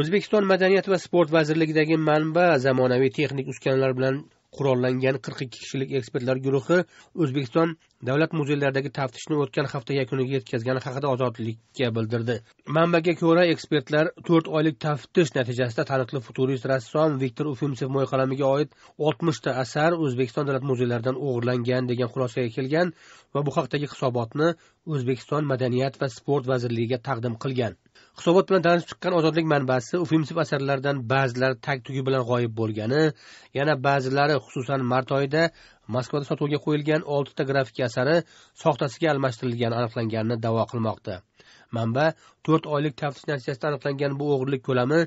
o'zbekiston madaniyat va sport vazirligidagi manba zamonaviy texnik uskunalar bilan qurollangan qirq ikki kishilik ekspertlar guruhi o'zbekiston davlat muzeylaridagi taftishni o'tgan hafta yakuniga yetkazgani haqida ozodlikka bildirdi manbaga ko'ra ekspertlar to'rt oylik taftish natijasida taniqli futurist rassom viktor ufimsev moyqalamiga oid oltmishta asar o'zbekiston davlat muzeylaridan o'g'irlangan degan xulosaga kelgan va bu haqdagi hisobotni o'zbekiston madaniyat va sport vazirligiga taqdim qilgan hisobot bilan tanishib chiqqan ozodlik manbasi ufimsev asarlaridan ba'zilari tag tugi bilan g'oyib bo'lgani yana ba'zilari xususan mart oyida moskvada sotuvga qo'yilgan oltita grafik asari soxtasiga almashtirilgani aniqlanganini da'vo qilmoqda manba to'rt oylik taftish natijasida aniqlangan bu o'g'irlik ko'lami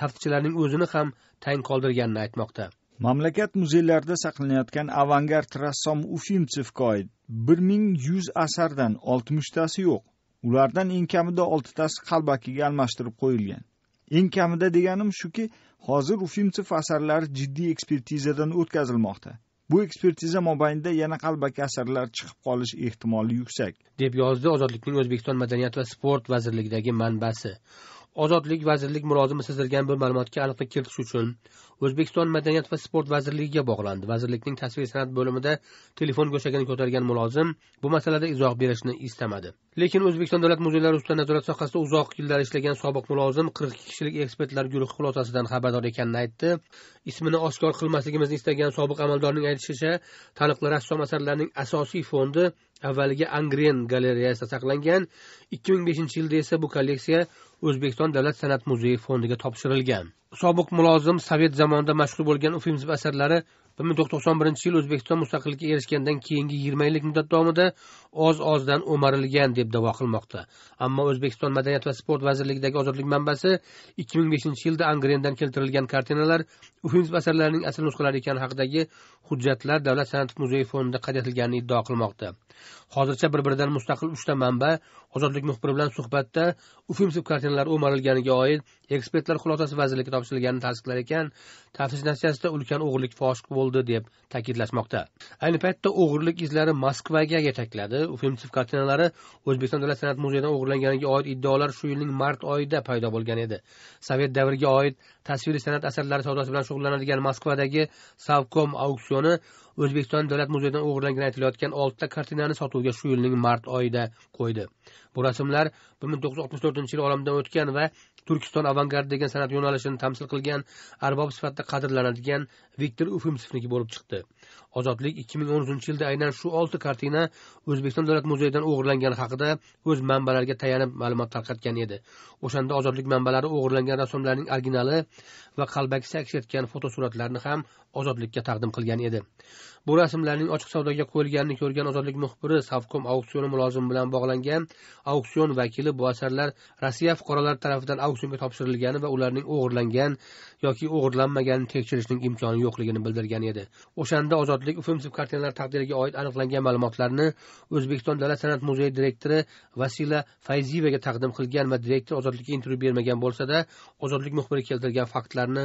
taftishchilarning o'zini ham tang qoldirganini aytmoqda mamlakat muzeylarida saqlanayotgan avangard rassom ufimtsevga oid bir ming yuz asardan oltmishtasi yo'q ulardan eng kamida oltitasi qalbakiga almashtirib qo'yilgan eng kamida deganim shuki hozir ufimsev asarlari jiddiy ekspertizadan o'tkazilmoqda bu ekspertiza mobaynida yana qalbaki asarlar chiqib qolish ehtimoli yuksak deb yozdi ozodlikning o'zbekiston madaniyat va sport vazirligidagi manbasi ozodlik vazirlik mulozimi sizdirgan bu ma'lumotga aniqlik kiritish uchun o'zbekiston madaniyat va sport vazirligiga bog'landi vazirlikning tasviriy san'at bo'limida telefon go'shagini ko'targan mulozim bu masalada izoh berishni istamadi lekin o'zbekiston davlat muzeylari ustidan nazorat sohasida uzoq yillar ishlagan sobiq mulozim qirq ikki kishilik ekspertlar guruhi xulosasidan xabardor ekanini aytdi ismini oshkor qilmasligimizni istagan sobiq amaldorning aytishicha taniqli rassom asarlarining asosiy fondi avvaliga angren galereyasida saqlangan ikki ming beshinchi yilda esa bu kolleksiya o'zbekiston davlat san'at muzeyi fondiga topshirilgan sobiq mulozim sovet zamonida mashhur bo'lgan ufimsv asarlari bir ming to'qqiz yuz to'qson birinchi yil o'zbekiston mustaqillikka erishgandan keyingi yigirma yillik muddat davomida oz ozdan o'marilgan deb davo qilmoqda ammo o'zbekiston madaniyat va sport vazirligidagi ozodlik manbasi ikki ming beshinchi yilda angrendan keltirilgan kartinalar ufinsk asarlarining asl nusxalari ekani haqidagi hujjatlar davlat san'at muzeyi fondida qayd etilganini iddao qilmoqda hozircha bir biridan mustaqil uchta manba ozodlik muxbiri bilan suhbatda ufimsib kartinalari o'marilganiga oid ekspertlar xulosasi vazirlikka topshirilganini tasdiqlar ekan taftish natijasida ulkan o'g'irlik fosh bo'ldi deb ta'kidlashmoqda ayni paytda o'g'irlik izlari moskvaga yetakladi ufimsif kartinalari o'zbekiston davlat san'at muzeyidan o'g'irlanganiga oid iddaolar shu yilning mart oyida paydo bo'lgan edi sovet davriga oid tasviriy san'at asarlari savdosi bilan shug'ullanadigan moskvadagi savkom auksioni o'zbekiston davlat muzeyidan o'g'irlangan aytilayotgan oltita kartinani sotuvga shu yilning mart oyida qo'ydi bu rasmlar bir ming to'qqiz yuz oltmish to'rtinchi yili olamdan o'tgan va turkiston avangard degan san'at yo'nalishini tamsil qilgan arbob sifatida qadrlanadigan viktor ufimsovniki bo'lib chiqdi ozodlik ikki ming o'n uchinchi yilda aynan shu olti kartina o'zbekiston davlat muzeyidan o'g'irlangani haqida o'z manbalariga tayanib ma'lumot tarqatgan edi o'shanda ozodlik manbalari o'g'irlangan rassomlarning originali va qalbakisi aks etgan fotosuratlarni ham ozodlikka taqdim qilgan edi bu rasmlarning ochiq savdoga qo'yilganini ko'rgan ozodlik muxbiri savkom auksioni mulozimi bilan bog'langan auksion vakili bu asarlar rossiya fuqarolari tarafidan auksionga topshirilgani va ularning o'g'irlangan yoki o'g'irlanmaganini tekshirishning imkoni yo'qligini bildirgan edi o'shanda ozodlik ufmsib kartinalar taqdiriga oid aniqlangan ma'lumotlarni o'zbekiston davlat san'at muzeyi direktori vasila fayziyevaga taqdim qilgan va direktor ozodlikka intervyu bermagan bo'lsada ozodlik muxbiri keltirgan faktlarni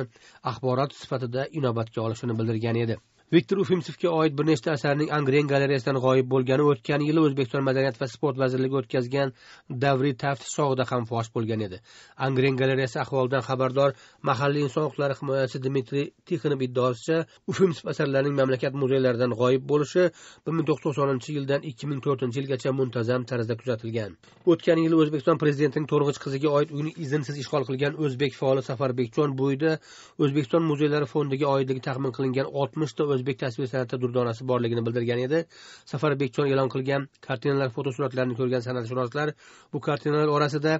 axborot sifatida inobatga olishini bildirgan edi viktor ufimsovga oid bir nechta asarning angren galereyasidan g'oyib bo'lgani o'tgan yili o'zbekiston madaniyat va sport vazirligi o'tkazgan davriy taft sog'da ham fosh bo'lgan edi angren galereyasi ahvolidan xabardor mahalliy inson huquqlari himoyachisi dmitriy tixinov iddaosicha ufimsov asarlarining mamlakat muzeylaridan g'oyib bo'lishi bir ming to'qqiz yuz to'qsoninchi yildan ikki ming to'rtinchi yilgacha muntazam tarzda kuzatilgan o'tgan yili o'zbekiston prezidentining to'rg'ich qiziga oid uyni izinsiz ishg'ol qilgan o'zbek faoli safarbekjon bu uyda o'zbekiston muzeylari fondiga oidligi taxmin qilingan oltmishta o'zbek tasviriy san'ati durdonasi borligini bildirgan edi safar bekjon e'lon qilgan kartinalar fotosuratlarini ko'rgan san'atshunoslar bu kartinalar orasida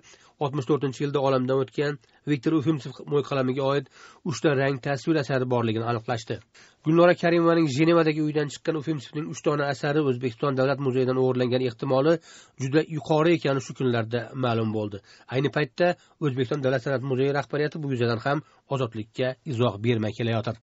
oltmish to'rtinchi yilda olamdan o'tgan viktor ufimsev qalamiga oid uchta rang tasvir asari borligini aniqlashdi gulnora karimovaning jenevadagi uyidan chiqqan ufimsevning uch dona asari o'zbekiston davlat muzeyidan o'g'irlangan ehtimoli juda yuqori ekani shu kunlarda ma'lum bo'ldi ayni paytda o'zbekiston davlat san'at muzeyi rahbariyati bu yuzadan ham ozodlikka izoh bermay kelayotir